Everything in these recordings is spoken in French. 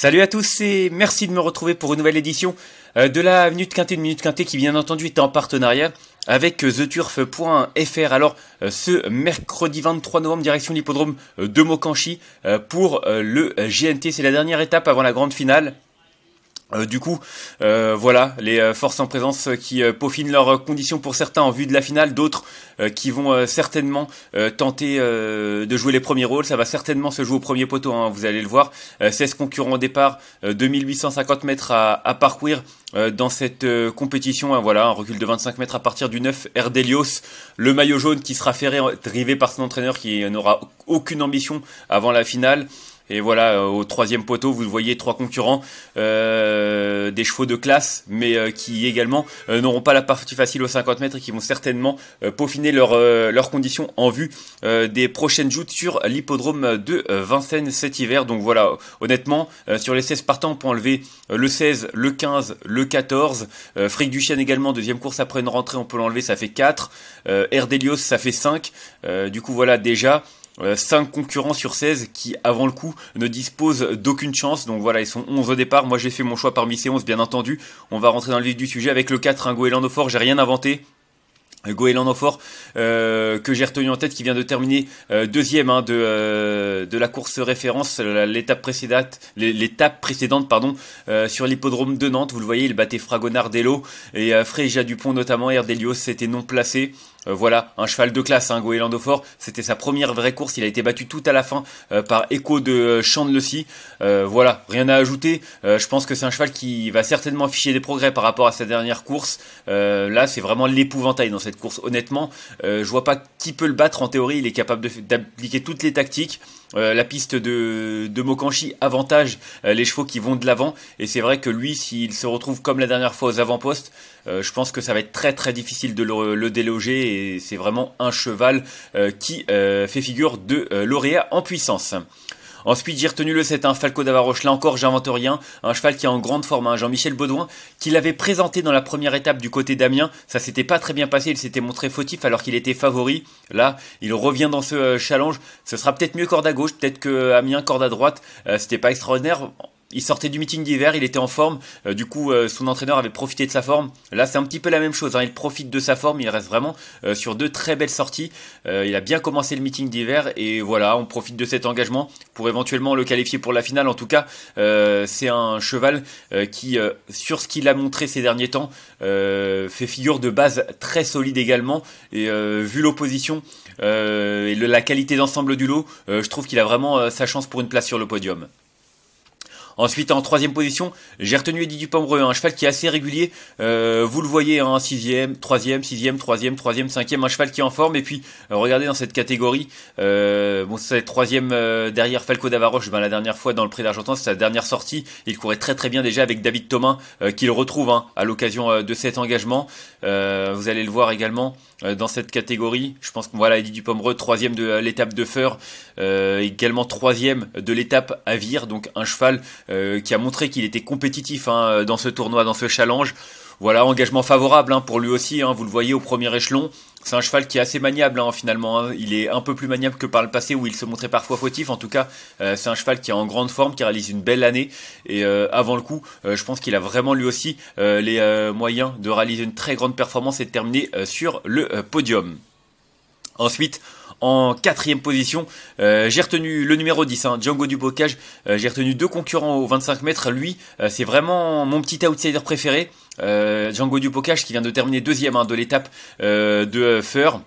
Salut à tous et merci de me retrouver pour une nouvelle édition euh, de la Minute Quintée, une Minute Quintée qui bien entendu est en partenariat avec euh, theturf.fr. Alors euh, ce mercredi 23 novembre, direction l'hippodrome de Mokanchi pour le GNT, c'est la dernière étape avant la grande finale euh, du coup, euh, voilà, les euh, forces en présence qui peaufinent leurs conditions pour certains en vue de la finale, d'autres qui vont certainement tenter de jouer les premiers rôles. Ça va certainement se jouer au premier poteau, hein, vous allez le voir. 16 concurrents au départ, 2850 mètres à, parcourir dans cette compétition. Hein, voilà, un recul de 25 mètres à partir du 9, Erdelios, le maillot jaune qui sera ferré, drivé par son entraîneur qui n'aura aucune ambition avant la finale. Et voilà, euh, au troisième poteau, vous voyez trois concurrents, euh, des chevaux de classe, mais euh, qui également n'auront pas la partie facile aux 50 mètres et qui vont certainement peaufiner leurs conditions en vue des prochaines joutes sur l'hippodrome de Vincennes cet hiver. Donc voilà, honnêtement, sur les 16 partants, on peut enlever le 16, le 15, le 14. Frick Chien également, deuxième course après une rentrée, on peut l'enlever, ça fait 4. Euh, Erdelios, ça fait 5. du coup, voilà, déjà, 5 euh, concurrents sur 16 qui, avant le coup, ne disposent d'aucune chance. Donc voilà, ils sont 11 au départ. Moi, j'ai fait mon choix parmi ces 11, bien entendu. On va rentrer dans le vif du sujet avec le 4, Ringo fort J'ai rien inventé. Goéland euh, que j'ai retenu en tête qui vient de terminer euh, deuxième hein, de, euh, de la course référence l'étape précédente l'étape précédente pardon sur l'hippodrome de Nantes vous le voyez il battait Fragonardello et Fréja Dupont notamment Erdelios s'était non placé voilà, un cheval de classe, hein, Goéland C'était sa première vraie course. Il a été battu tout à la fin par Echo de Champ voilà, rien à ajouter. je pense que c'est un cheval qui va certainement afficher des progrès par rapport à sa dernière course. là, c'est vraiment l'épouvantail dans cette course. Honnêtement, euh, je vois pas qui peut le battre. En théorie, il est capable d'appliquer toutes les tactiques. Euh, la piste de, de Mokanchi avantage euh, les chevaux qui vont de l'avant. Et c'est vrai que lui, s'il se retrouve comme la dernière fois aux avant-postes, je pense que ça va être très très difficile de le, le déloger. Et c'est vraiment un cheval qui fait figure de lauréat en puissance. Ensuite, j'ai retenu le 7, un hein, Falco d'Avaroche. Là encore, j'invente rien. Un cheval qui est en grande forme. un hein, Jean-Michel Baudouin, qui l'avait présenté dans la première étape du côté d'Amiens. Ça s'était pas très bien passé. Il s'était montré fautif alors qu'il était favori. Là, il revient dans ce euh, challenge. Ce sera peut-être mieux corde à gauche. Peut-être que euh, Amiens, corde à droite. ce euh, C'était pas extraordinaire il sortait du meeting d'hiver, il était en forme. Euh, du coup, euh, son entraîneur avait profité de sa forme. Là, c'est un petit peu la même chose. Hein. Il profite de sa forme. Il reste vraiment euh, sur deux très belles sorties. il a bien commencé le meeting d'hiver et voilà, on profite de cet engagement pour éventuellement le qualifier pour la finale. En tout cas, c'est un cheval qui, sur ce qu'il a montré ces derniers temps, fait figure de base très solide également. Et vu l'opposition et la qualité d'ensemble du lot, je trouve qu'il a vraiment sa chance pour une place sur le podium. Ensuite, en troisième position, j'ai retenu Eddie Dupambreux, un cheval qui est assez régulier. Euh, vous le voyez, hein, sixième, troisième, sixième, troisième, troisième, cinquième, un cheval qui est en forme. Et puis, euh, regardez dans cette catégorie, euh, bon, c'est troisième derrière Falco Davaroche. Ben, la dernière fois dans le Prix d'Argentan, c'est sa dernière sortie. Il courait très très bien déjà avec David Thomas, qu'il retrouve hein, à l'occasion de cet engagement. vous allez le voir également euh, dans cette catégorie. Je pense qu'on voilà Eddie Dupomereux, troisième de euh, l'étape de Feur, euh, également troisième de l'étape à donc un cheval qui a montré qu'il était compétitif hein, dans ce tournoi, dans ce challenge. Voilà, engagement favorable hein, pour lui aussi, hein, vous le voyez au premier échelon. C'est un cheval qui est assez maniable hein, finalement. Hein. Il est un peu plus maniable que par le passé où il se montrait parfois fautif. En tout cas, euh, c'est un cheval qui est en grande forme, qui réalise une belle année. Et euh, avant le coup, euh, je pense qu'il a vraiment lui aussi les moyens de réaliser une très grande performance et de terminer sur le podium. Ensuite, en quatrième position. Euh, j'ai retenu le numéro 10, hein, Django du euh, j'ai retenu deux concurrents aux 25 mètres. Lui, euh, c'est vraiment mon petit outsider préféré. Django du qui vient de terminer deuxième hein, de l'étape de Fur.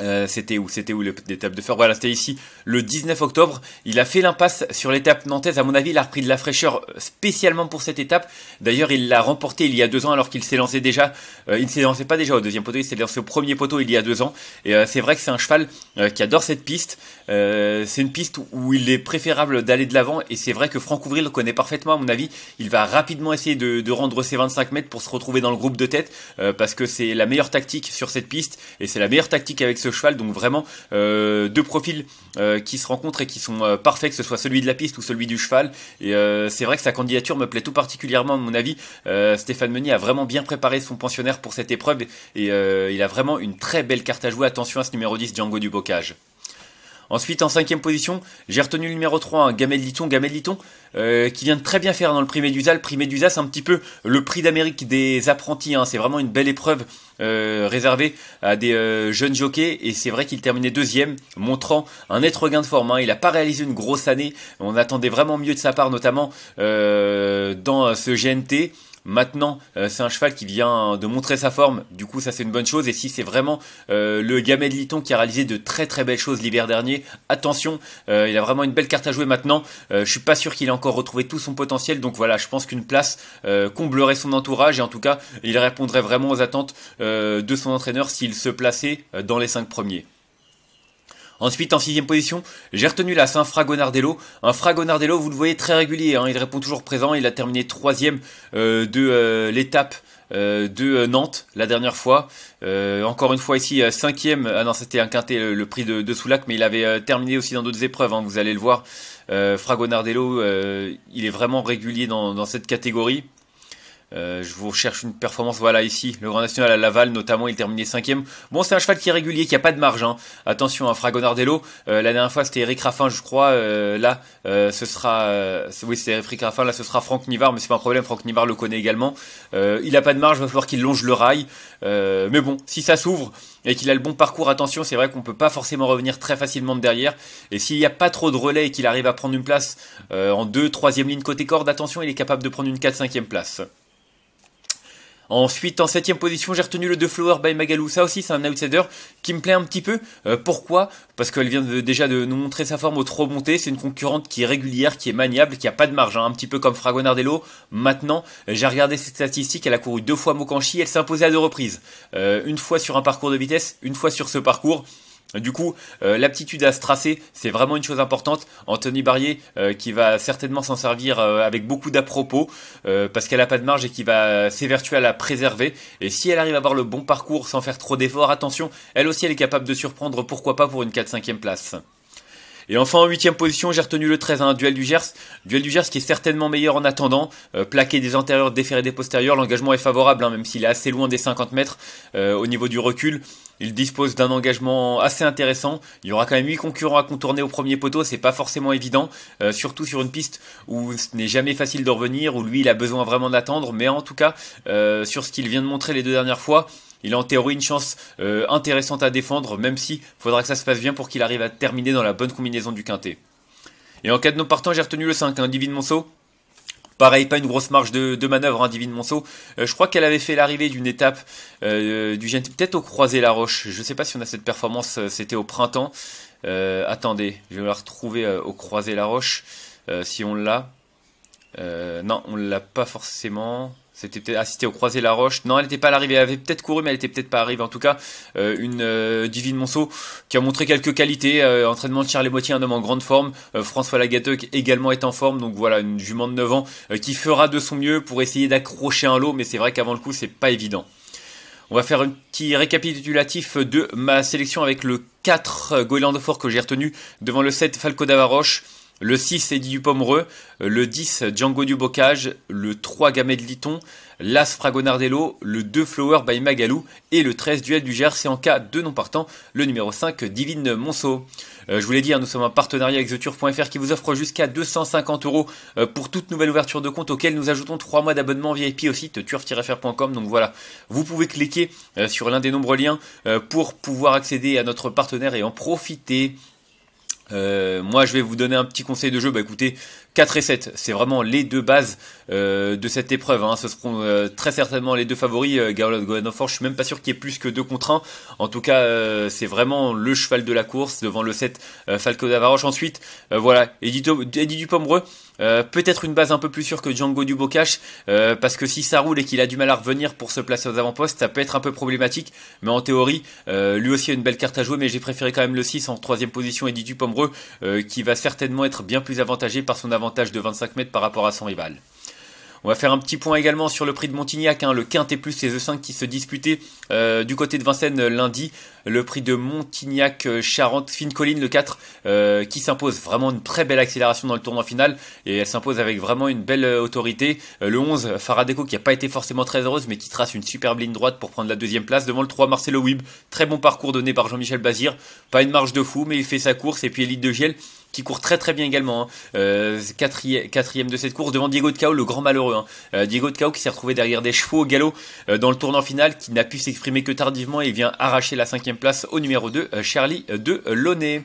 Euh, c'était où C'était où l'étape de fer Voilà, c'était ici le 19 octobre. Il a fait l'impasse sur l'étape nantaise. À mon avis, il a repris de la fraîcheur euh, spécialement pour cette étape. D'ailleurs, il l'a remporté il y a deux ans alors qu'il s'est lancé déjà. Euh, il ne s'est lancé pas déjà au deuxième poteau, il s'est lancé au premier poteau il y a deux ans. Et c'est vrai que c'est un cheval qui adore cette piste. c'est une piste où il est préférable d'aller de l'avant. Et c'est vrai que Franck Ouvry le connaît parfaitement. À mon avis, il va rapidement essayer de, de rendre ses 25 mètres pour se retrouver dans le groupe de tête parce que c'est la meilleure tactique sur cette piste et c'est la meilleure tactique avec ce cheval, donc vraiment euh, deux profils euh, qui se rencontrent et qui sont euh, parfaits, que ce soit celui de la piste ou celui du cheval. Et c'est vrai que sa candidature me plaît tout particulièrement, à mon avis. Stéphane Meunier a vraiment bien préparé son pensionnaire pour cette épreuve et il a vraiment une très belle carte à jouer. Attention à ce numéro 10, Django du Bocage. Ensuite, en cinquième position, j'ai retenu le numéro 3, Gamel Liton, Gamel Liton, euh, qui vient de très bien faire dans le prix Médusa. Le prix Médusa, c'est un petit peu le prix d'Amérique des apprentis. Hein. C'est vraiment une belle épreuve euh, réservée à des euh, jeunes jockeys. Et c'est vrai qu'il terminait deuxième, montrant un net regain de forme. Hein. Il n'a pas réalisé une grosse année. On attendait vraiment mieux de sa part, notamment dans ce GNT. Maintenant, euh, c'est un cheval qui vient de montrer sa forme. Du coup, ça c'est une bonne chose. Et si c'est vraiment euh, le gamet de Liton qui a réalisé de très très belles choses l'hiver dernier, attention, euh, il a vraiment une belle carte à jouer maintenant. je suis pas sûr qu'il ait encore retrouvé tout son potentiel. Donc voilà, je pense qu'une place comblerait son entourage. Et en tout cas, il répondrait vraiment aux attentes de son entraîneur s'il se plaçait dans les cinq premiers. Ensuite, en sixième position, j'ai retenu la Saint Fragonardello. Un Fragonardello, vous le voyez très régulier, hein. il répond toujours présent. Il a terminé troisième euh, de euh, l'étape euh, de Nantes la dernière fois. encore une fois ici cinquième. Ah non, c'était un quintet le, prix de, Soulac, mais il avait terminé aussi dans d'autres épreuves. Hein. vous allez le voir. Fragonardello, il est vraiment régulier dans, dans cette catégorie. Euh, je vous cherche une performance, voilà ici, le Grand National à Laval notamment, il terminait cinquième. Bon, c'est un cheval qui est régulier, qui a pas de marge. Hein. Attention, à hein, Fragonardello, euh, la dernière fois c'était Eric Raffin, je crois. Euh, là, ce sera, oui, c'était Eric Raffin. Là, ce sera Franck Nivard, mais c'est pas un problème. Franck Nivard le connaît également. il a pas de marge, Il va falloir qu'il longe le rail. mais bon, si ça s'ouvre et qu'il a le bon parcours, attention, c'est vrai qu'on peut pas forcément revenir très facilement de derrière. Et s'il n'y a pas trop de relais et qu'il arrive à prendre une place en deux, troisième ligne côté corde, attention, il est capable de prendre une 4 5 place. Ensuite, en septième position, j'ai retenu le De Flower by Magalou. Ça aussi, c'est un outsider qui me plaît un petit peu. Euh, pourquoi Parce qu'elle vient déjà de nous montrer sa forme au trop monté. C'est une concurrente qui est régulière, qui est maniable, qui a pas de marge. Hein. un petit peu comme Fragonardello. Maintenant, j'ai regardé ses statistiques. Elle a couru deux fois Mokanchi. Elle s'est imposée à deux reprises. Euh, une fois sur un parcours de vitesse, une fois sur ce parcours. Du coup, euh, l'aptitude à se tracer, c'est vraiment une chose importante. Anthony Barrier, euh, qui va certainement s'en servir euh, avec beaucoup d'à-propos, parce qu'elle n'a pas de marge et qui va s'évertuer à la préserver. Et si elle arrive à avoir le bon parcours sans faire trop d'efforts, attention, elle aussi elle est capable de surprendre, pourquoi pas pour une 4 5 ème place. Et enfin en huitième position, j'ai retenu le 13, un hein, duel du Gers. Duel du Gers qui est certainement meilleur en attendant. Euh, plaqué des antérieurs, déféré des postérieurs, l'engagement est favorable, hein, même s'il est assez loin des 50 mètres euh, au niveau du recul. Il dispose d'un engagement assez intéressant. Il y aura quand même 8 concurrents à contourner au premier poteau, c'est pas forcément évident, euh, surtout sur une piste où ce n'est jamais facile de revenir, où lui il a besoin vraiment d'attendre, mais en tout cas, sur ce qu'il vient de montrer les deux dernières fois, il a en théorie une chance euh, intéressante à défendre, même si faudra que ça se passe bien pour qu'il arrive à terminer dans la bonne combinaison du quintet. Et en cas de non partant, j'ai retenu le 5, hein, Divine Monceau. Pareil, pas une grosse marge de, manœuvre, hein, Divine Monceau. Euh, je crois qu'elle avait fait l'arrivée d'une étape euh, du GNT, peut-être au Croisé-la-Roche. Je ne sais pas si on a cette performance, c'était au printemps. attendez, je vais la retrouver au Croisé-la-Roche, si on l'a. non, on ne l'a pas forcément. C'était peut-être assisté ah, au croisé La Roche. Non, elle n'était pas à l'arrivée. Elle avait peut-être couru, mais elle était peut-être pas arrivée. En tout cas, euh, une euh, Divine Monceau qui a montré quelques qualités. Euh, entraînement de Charles bottiers. un homme en grande forme. Euh, François Lagateuc également est en forme. Donc voilà, une jument de 9 ans qui fera de son mieux pour essayer d'accrocher un lot. Mais c'est vrai qu'avant le coup, c'est pas évident. On va faire un petit récapitulatif de ma sélection avec le 4 Goéland de Fort que j'ai retenu devant le 7 Falco d'Avaroche le 6, du Dupomereux. Le 10, Django du Bocage. Le 3, Gamet de Liton. L'As Fragonardello. Le 2, Flower by Magalou. Et le 13, Duel du Gers. en cas de non partant, le numéro 5, Divine Monceau. Euh, je voulais dire, hein, nous sommes en partenariat avec TheTurf.fr qui vous offre jusqu'à 250 euros euh, pour toute nouvelle ouverture de compte auquel nous ajoutons 3 mois d'abonnement VIP au site turf-fr.com. Donc voilà, vous pouvez cliquer euh, sur l'un des nombreux liens pour pouvoir accéder à notre partenaire et en profiter. Euh, moi, je vais vous donner un petit conseil de jeu. Bah écoutez, 4 et 7, c'est vraiment les deux bases euh, de cette épreuve. Hein. Ce seront euh, très certainement les deux favoris. Euh, Garland Forge, je suis même pas sûr qu'il y ait plus que 2 contre 1. En tout cas, c'est vraiment le cheval de la course devant le 7 Falco d'Avaroche. Ensuite, voilà, Eddie, du euh, peut-être une base un peu plus sûre que Django du euh, parce que si ça roule et qu'il a du mal à revenir pour se placer aux avant-postes, ça peut être un peu problématique. Mais en théorie, euh, lui aussi a une belle carte à jouer, mais j'ai préféré quand même le 6 en troisième position et Didu Pomereux, euh, qui va certainement être bien plus avantagé par son avantage de 25 mètres par rapport à son rival. On va faire un petit point également sur le prix de Montignac, hein, le Quintet plus les E5 qui se disputaient euh, du côté de Vincennes euh, lundi. Le prix de Montignac, euh, Charente, Fine Colline, le 4, qui s'impose vraiment une très belle accélération dans le tournoi final et elle s'impose avec vraiment une belle autorité. le 11, Faradeco qui n'a pas été forcément très heureuse mais qui trace une superbe ligne droite pour prendre la deuxième place devant le 3, Marcelo Wib. Très bon parcours donné par Jean-Michel Bazir. Pas une marge de fou mais il fait sa course et puis Elite de Giel qui court très très bien également. Hein. Euh, quatrième, de cette course devant Diego de Cao, le grand malheureux. Hein. Euh, Diego de Cao qui s'est retrouvé derrière des chevaux au galop euh, dans le tournant final, qui n'a pu s'exprimer que tardivement et vient arracher la cinquième place au numéro 2, Charlie de Launay.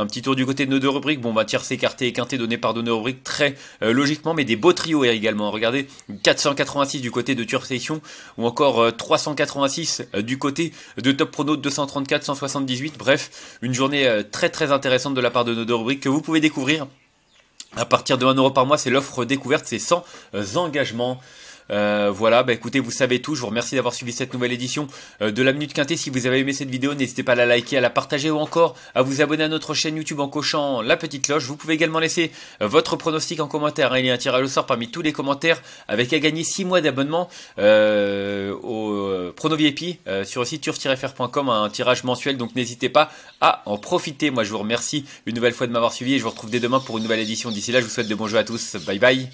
Un petit tour du côté de nos deux rubriques. Bon, bah, tiercé, écarté, équinté, donné par deux rubriques très euh, logiquement, mais des beaux trios également. Regardez, 486 du côté de session ou encore 386 euh, euh, du côté de Top Prono 234, 178. Bref, une journée très très intéressante de la part de nos deux rubriques que vous pouvez découvrir à partir de 1€ par mois. C'est l'offre découverte, c'est sans engagement. Euh, voilà, bah écoutez, vous savez tout. Je vous remercie d'avoir suivi cette nouvelle édition euh, de la Minute Quintée. Si vous avez aimé cette vidéo, n'hésitez pas à la liker, à la partager ou encore à vous abonner à notre chaîne YouTube en cochant la petite cloche. Vous pouvez également laisser euh, votre pronostic en commentaire. Hein. Il y a un tirage au sort parmi tous les commentaires avec à gagner 6 mois d'abonnement au Prono sur le site turf-fr.com, un tirage mensuel. Donc n'hésitez pas à en profiter. Moi, je vous remercie une nouvelle fois de m'avoir suivi et je vous retrouve dès demain pour une nouvelle édition. D'ici là, je vous souhaite de bons jeux à tous. Bye bye.